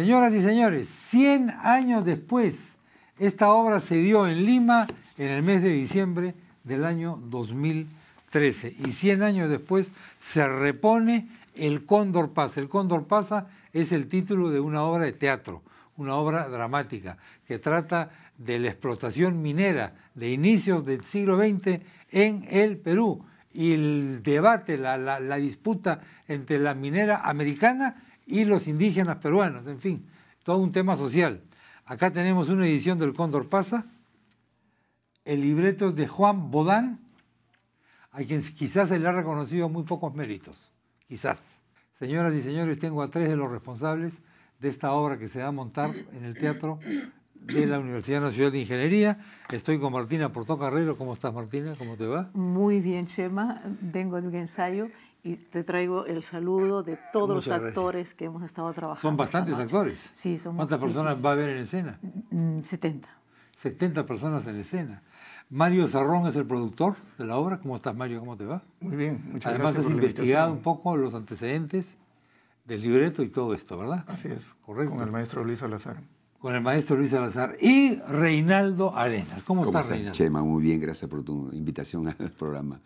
Señoras y señores, 100 años después, esta obra se dio en Lima en el mes de diciembre del año 2013. Y 100 años después se repone El Cóndor Pasa. El Cóndor Pasa es el título de una obra de teatro, una obra dramática que trata de la explotación minera de inicios del siglo XX en el Perú y el debate, la, la disputa entre la minera americana y los indígenas peruanos, en fin, todo un tema social. Acá tenemos una edición del Cóndor Pasa, el libreto de Juan Bodán, a quien quizás se le ha reconocido muy pocos méritos, quizás. Señoras y señores, tengo a tres de los responsables de esta obra que se va a montar en el Teatro de la Universidad Nacional de Ingeniería. Estoy con Martina Portocarrero. ¿Cómo estás, Martina? ¿Cómo te va? Muy bien, Chema. Vengo del ensayo y te traigo el saludo de todos los actores que hemos estado trabajando. Son bastantes actores. Sí, son ¿Cuántas personas va a haber en escena? 70. Mm, 70 mm, personas en escena. Mario Sarrón es el productor de la obra. ¿Cómo estás, Mario? ¿Cómo te va? Muy bien, muchas Además, gracias. Además, has investigado un poco los antecedentes del libreto y todo esto, ¿verdad? Así es, correcto. Con el maestro Luis Salazar. Con el maestro Luis Salazar y Reinaldo Arenas. ¿Cómo, ¿Cómo estás, Reinaldo? Chema, muy bien, gracias por tu invitación al programa.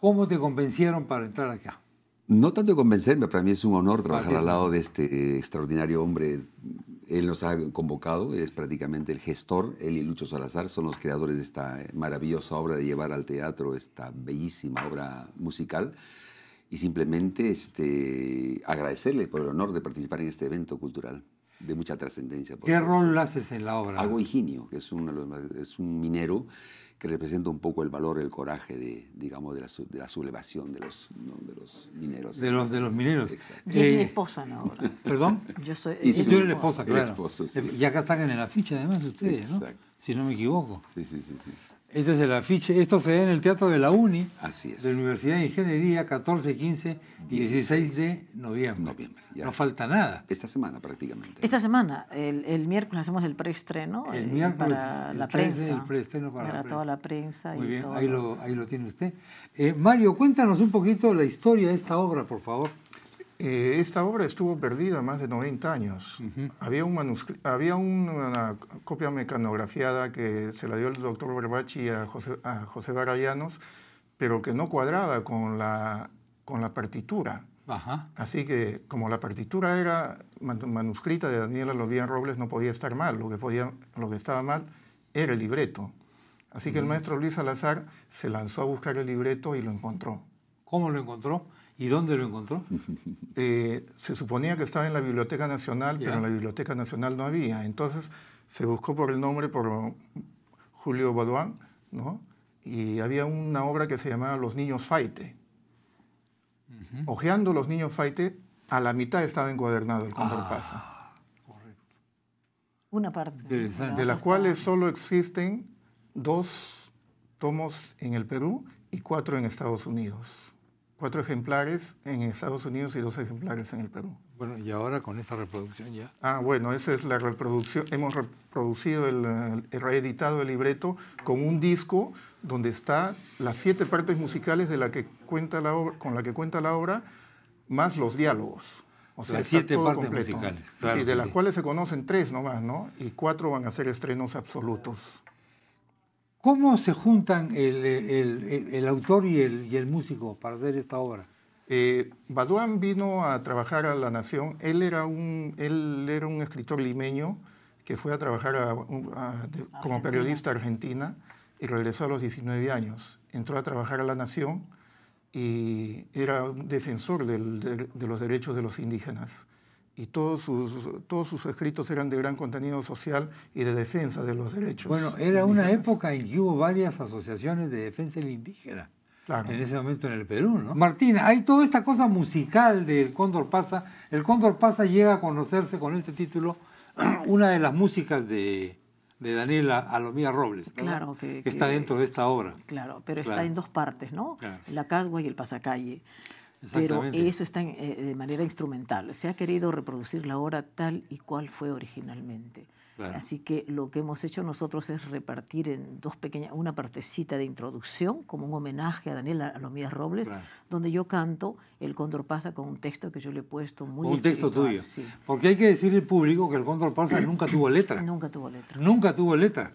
¿Cómo te convencieron para entrar acá? No tanto convencerme, para mí es un honor trabajar al lado de este eh, extraordinario hombre. Él nos ha convocado, él es prácticamente el gestor, él y Lucho Salazar son los creadores de esta eh, maravillosa obra de llevar al teatro esta bellísima obra musical. Y simplemente este, agradecerle por el honor de participar en este evento cultural de mucha trascendencia. ¿Qué rol haces en la obra? Hago Higinio, que es, uno es un minero que representa un poco el valor, el coraje de, digamos, de la, de la sublevación de los, de los mineros. De los, de los mineros. Exacto. Y es mi eh, esposa en la obra. ¿Perdón? Yo soy y tú eres esposa, claro. El esposo, Y acá están en la ficha además ustedes, Exacto. Si no me equivoco. Sí, sí, sí, sí. Este es el afiche. Esto se ve en el Teatro de la UNI. De la Universidad de Ingeniería, 14, 15 y 16 de noviembre. No falta nada. Esta semana prácticamente. Esta semana. El, miércoles hacemos el preestreno. Eh, para la prensa. para, toda la prensa. Muy bien, ahí, lo, tiene usted. Eh, Mario, cuéntanos un poquito la historia de esta obra, por favor. Eh, esta obra estuvo perdida más de 90 años. Había, un una copia mecanografiada que se la dio el doctor Berbachi a José, a pero que no cuadraba con la, partitura. Así que como la partitura era manuscrita de Daniela Lovían Robles, no podía estar mal. Lo que, podía, lo que estaba mal era el libreto. Así que el mm. maestro Luis Salazar se lanzó a buscar el libreto y lo encontró. ¿Cómo lo encontró? ¿Y dónde lo encontró? Eh, se suponía que estaba en la Biblioteca Nacional, pero en la Biblioteca Nacional no había. Entonces se buscó por el nombre, por Julio Baduán, ¿no? Y había una obra que se llamaba Los Niños Faite. Ojeando Los Niños Faite, a la mitad estaba encuadernado el Condor ah, correcto. Una parte. De las cuales solo existen dos tomos en el Perú y cuatro en Estados Unidos cuatro ejemplares en Estados Unidos y dos ejemplares en el Perú. Bueno, y ahora con esta reproducción ya. Ah, bueno, esa es la reproducción. Hemos reproducido, el, eh, reeditado el libreto con un disco donde está las siete partes musicales de la que cuenta la obra, con la que cuenta la obra, más los diálogos. O sea, siete partes musicales. de las cuales se conocen tres nomás, ¿no? Y cuatro van a ser estrenos absolutos. ¿Cómo se juntan el, el, autor y, el, músico para hacer esta obra? Eh, vino a trabajar a La Nación. Él era un, él era un escritor limeño que fue a trabajar como periodista argentina y regresó a los 19 años. Entró a trabajar a La Nación y era un defensor de los derechos de los indígenas y todos sus, todos sus escritos eran de gran contenido social y de defensa de los derechos. Bueno, era una época en que hubo varias asociaciones de defensa del indígena. Claro. En ese momento en el Perú, ¿no? Martina, hay toda esta cosa musical del Cóndor Pasa. El Cóndor Pasa llega a conocerse con este título una de las músicas de, Daniela Alomía Robles, claro, que, está dentro de esta obra. Claro, pero está en dos partes, ¿no? La casgua y el Pasacalle pero eso está eh, de manera instrumental. Se ha querido reproducir la obra tal y cual fue originalmente. Así que lo que hemos hecho nosotros es repartir en dos pequeñas, una partecita de introducción, como un homenaje a Daniel Alomías Robles, donde yo canto El Cóndor pasa con un texto que yo le he puesto muy Un texto tuyo. Sí. Porque hay que decirle al público que El Cóndor pasa nunca tuvo letra. Nunca tuvo letra. Nunca tuvo letra.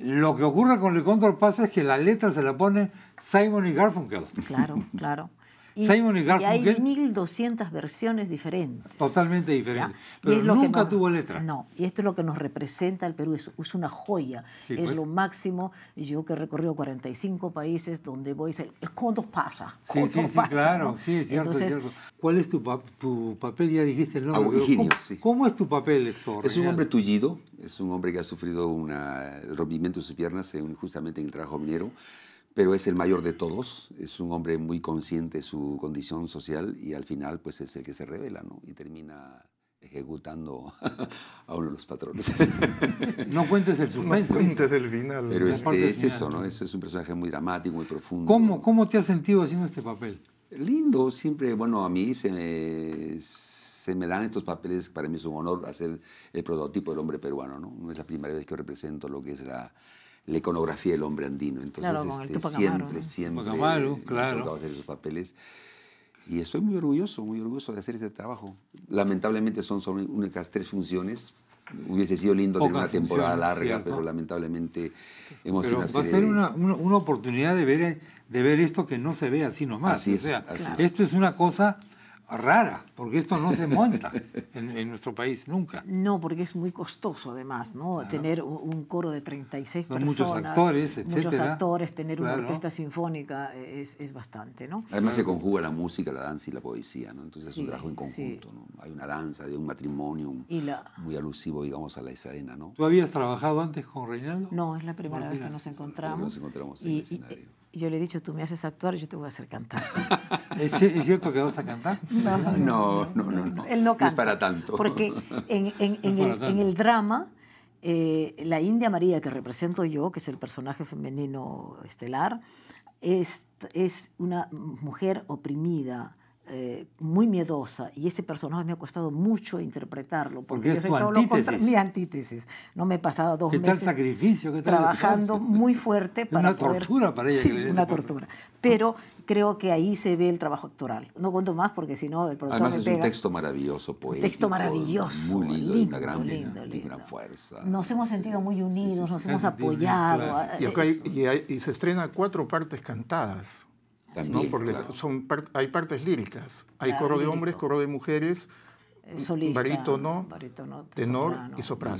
Lo que ocurre con El Cóndor pasa es que la letra se la pone Simon y Garfunkel. Claro, claro. Y, Simon hay 1200 versiones diferentes. Totalmente diferentes. Pero nunca tuvo letra. No, y esto es lo que nos representa el Perú, es, es una joya, es pues. lo máximo. Yo que he recorrido 45 países donde voy, ¿cuánto pasa? sí, sí, pasa, sí, claro, sí, cierto, ¿Cuál es tu, tu, papel? Ya dijiste el nombre. ¿Cómo, es tu papel, esto? Es un hombre tullido, es un hombre que ha sufrido un rompimiento de sus piernas eh, justamente en el trabajo minero pero es el mayor de todos, es un hombre muy consciente de su condición social y al final pues es el que se revela ¿no? y termina ejecutando a uno de los patrones. No cuentes el suspenso. No cuentes el final. Pero este es eso, ¿no? es un personaje muy dramático, muy profundo. ¿Cómo, ¿Cómo te has sentido haciendo este papel? Lindo, siempre, bueno, a mí se me, se me dan estos papeles, para mí es un honor hacer el prototipo del hombre peruano, ¿no? No es la primera vez que represento lo que es la la iconografía del hombre andino. Entonces, claro, este, siempre, siempre claro. esos papeles. Y estoy muy orgulloso, muy orgulloso de hacer ese trabajo. Lamentablemente son solo unas tres funciones. Hubiese sido lindo tener una temporada larga, pero lamentablemente hemos pero una va a ser una, oportunidad de ver, de ver esto que no se ve así nomás. así es. esto es una cosa rara, porque esto no se monta en, nuestro país nunca. No, porque es muy costoso además, ¿no? Tener un coro de 36 personas. Muchos actores, etcétera Muchos actores, tener una orquesta sinfónica e, es, es bastante, ¿no? Además se conjuga la música, la danza y la poesía, ¿no? Entonces es un trabajo en conjunto, ¿no? Hay una danza de un matrimonio muy alusivo, digamos, a la escena, ¿no? ¿Tú habías trabajado antes con Reinaldo? No, es la primera vez que nos encontramos. Nos encontramos en el escenario. Y yo le he dicho, tú me haces actuar y yo te voy a hacer cantar. ¿Es, cierto que vas a cantar? No, no, no. no, es para tanto. Porque en, el, drama, eh, la India María que represento yo, que es el personaje femenino estelar, es, es una mujer oprimida, eh, muy miedosa y ese personaje me ha costado mucho interpretarlo porque, es yo soy todo lo mi antítesis no me he pasado dos meses sacrificio, trabajando muy fuerte para una tortura para ella una tortura pero creo que ahí se ve el trabajo actoral no cuento más porque si no el productor además es un texto maravilloso texto maravilloso muy lindo, gran, fuerza nos hemos sentido muy unidos nos hemos apoyado ah, y, y se estrena cuatro partes cantadas ¿no? Porque son hay partes líricas. Hay coro de hombres, coro de mujeres, barítono, tenor y soprano.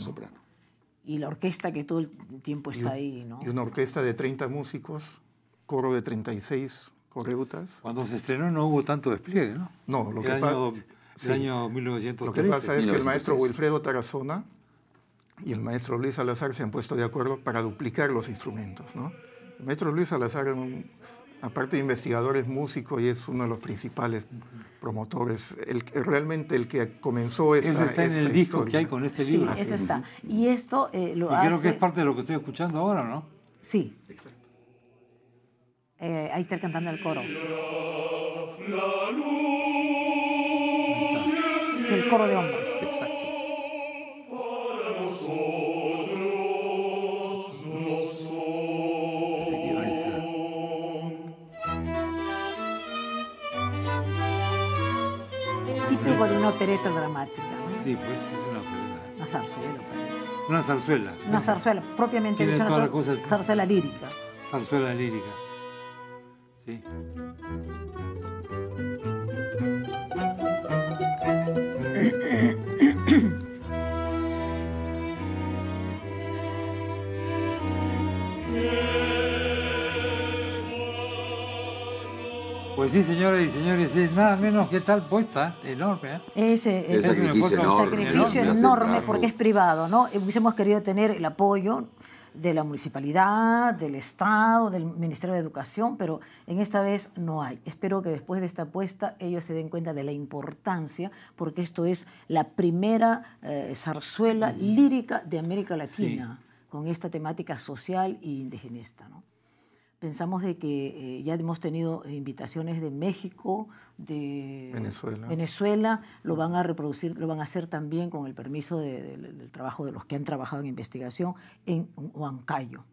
Y la orquesta que todo el tiempo está ahí, Y una orquesta de 30 músicos, coro de 36 coreutas. Cuando se estrenó no hubo tanto despliegue, ¿no? No, lo que pasa es que el maestro Wilfredo Tarazona y el maestro Luis Salazar se han puesto de acuerdo para duplicar los instrumentos, ¿no? El maestro Luis Salazar aparte de investigador, es músico y es uno de los principales promotores, el, realmente el que comenzó esta Eso está en el disco que hay con este libro. Sí, eso está. Y esto eh, lo y hace... creo que es parte de lo que estoy escuchando ahora, ¿no? Sí. Exacto. Eh, ahí está cantando el coro. luz es el coro de hombres. Exacto. una opereta dramática. ¿no? Sí, pues es una opereta. Una zarzuela. Pues. Una zarzuela. Una zarzuela, propiamente dicho. Una zarzuela lírica. Zarzuela lírica. Pues sí, señoras y señores, es nada menos que tal puesta, ¿eh? enorme. ¿eh? es, un sacrificio enorme, porque es privado, ¿no? Hubiésemos querido tener el apoyo de la municipalidad, del Estado, del Ministerio de Educación, pero en esta vez no hay. Espero que después de esta puesta ellos se den cuenta de la importancia, porque esto es la primera eh, zarzuela lírica de América Latina, con esta temática social e indigenista. ¿no? pensamos de que eh, ya hemos tenido eh, invitaciones de México, de Venezuela. Venezuela, lo van a reproducir, lo van a hacer también con el permiso del trabajo de los que han trabajado en investigación en Huancayo.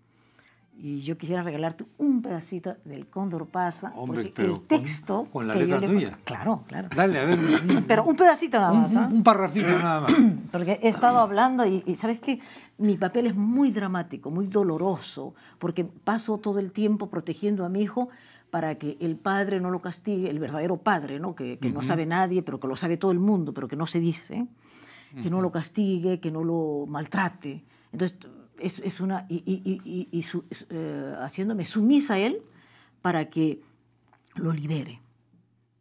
Y yo quisiera regalarte un pedacito del Cóndor Pasa. Hombre, el texto. Con, la tuya. Claro, claro. Dale, a ver. pero un pedacito nada más. ¿ah? Un, parrafito nada más. Porque he estado hablando y, ¿sabes que Mi papel es muy dramático, muy doloroso, porque paso todo el tiempo protegiendo a mi hijo para que el padre no lo castigue, el verdadero padre, ¿no? Que, no sabe nadie, pero que lo sabe todo el mundo, pero que no se dice, que no lo castigue, que no lo maltrate. Entonces es, es una, y, y, y, y su, eh, haciéndome sumisa a él para que lo libere.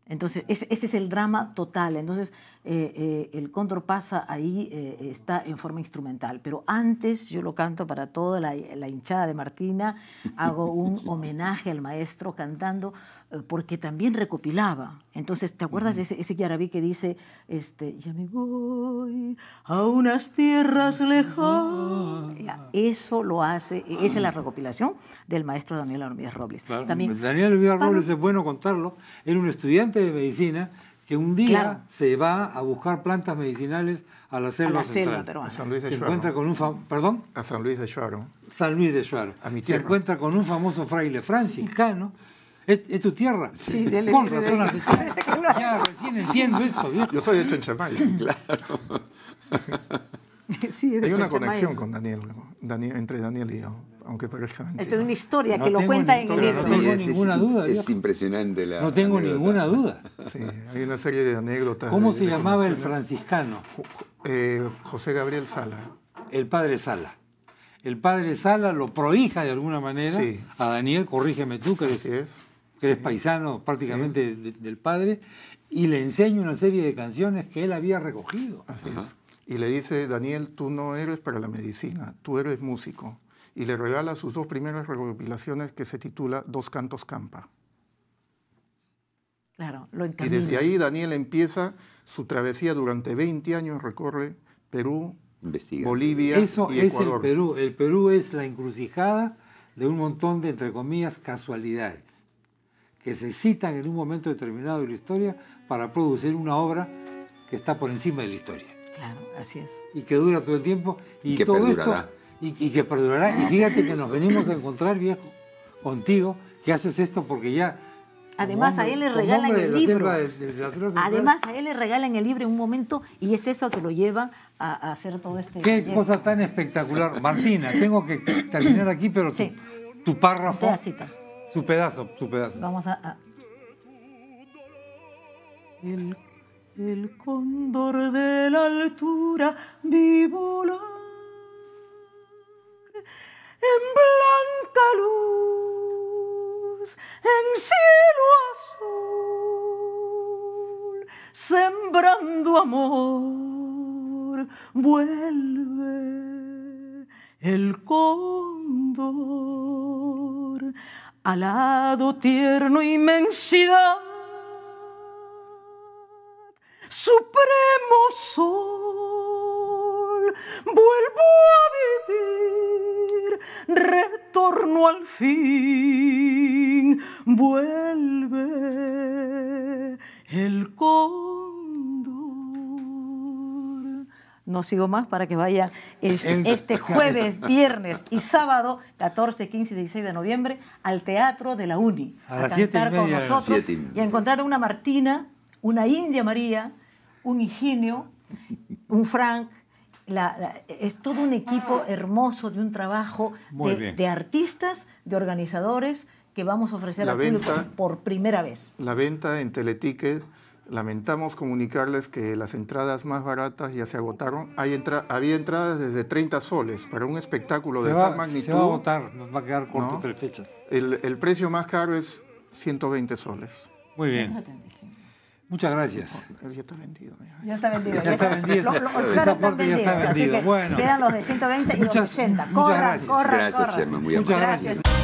Entonces, ese, es el drama total. Entonces, eh, eh, el cóndor pasa ahí eh, está en forma instrumental, pero antes yo lo canto para toda la, hinchada de Martina, hago un homenaje al maestro cantando porque también recopilaba. Entonces, ¿te acuerdas de ese, ese que dice, este, ya me voy a unas tierras lejanas? eso lo hace, e-, esa es la recopilación del maestro Daniel Armidas Robles. también, Daniel Robles es bueno contarlo, era un estudiante de medicina que un día se va a buscar plantas medicinales a la selva, a la selva A San Luis de se encuentra con un perdón a San Luis de Shuaro. San Luis de A mi tierra. se encuentra con un famoso fraile franciscano ¿Es, tu tierra? Sí, León. Con razón hace Ya recién entiendo esto. Yo soy de Chenchemay. Claro. sí, de Hay una conexión con Daniel, Daniel, entre Daniel y yo aunque Esta es una historia que lo cuenta en el No tengo ninguna duda. Es, impresionante la. No tengo ninguna duda. Sí, hay una serie de anécdotas. ¿Cómo se llamaba el franciscano? Eh, José Gabriel Sala. El padre Sala. El padre Sala lo prohija de alguna manera a Daniel, corrígeme tú, que eres, eres paisano prácticamente del padre, y le enseña una serie de canciones que él había recogido. Así es. Y le dice, Daniel, tú no eres para la medicina, tú eres músico y le regala sus dos primeras recopilaciones que se titula Dos cantos campa. Claro, lo y desde ahí Daniel empieza su travesía durante 20 años, recorre Perú, Bolivia Eso y Ecuador. es el Perú. El Perú es la encrucijada de un montón de, entre comillas, casualidades que se citan en un momento determinado de la historia para producir una obra que está por encima de la historia. Claro, así es. Y que dura todo el tiempo. Y, que y, que perdurará. Y fíjate que nos venimos a encontrar, viejo, contigo, que haces esto porque ya Además, a él le regalan el libro. Además, a él le regalan el libro en un momento y es eso que lo lleva a, hacer todo este. Qué cosa tan espectacular. Martina, tengo que terminar aquí, pero sí. tu, párrafo. Su pedazo, su pedazo. Vamos a. El, el, cóndor de la altura vivo en blanca luz, en cielo azul, sembrando amor, vuelve el cóndor, alado tierno inmensidad, supremo sol, vuelvo a vivir retorno al fin, vuelve el cóndor. No sigo más para que vaya este, este jueves, viernes y sábado, 14, 15 y 16 de noviembre, al Teatro de la Uni. A, cantar con nosotros y a encontrar una Martina, una India María, un Higinio, un Frank, la, es todo un equipo hermoso de un trabajo de, artistas, de organizadores que vamos a ofrecer la al venta, público por primera vez. La venta en Teleticket, lamentamos comunicarles que las entradas más baratas ya se agotaron. Hay entra, había entradas desde 30 soles para un espectáculo de tal magnitud. Se va a agotar, nos va a quedar corto fechas. El, el precio más caro es 120 soles. Muy bien. Muchas gracias. Ya está vendido. Ya está vendido. Ya está vendido. Los, los ya está vendido. Así que bueno. quedan los de 120 y los de 80. Corran, corran, corran. Gracias, corran. Muy gracias.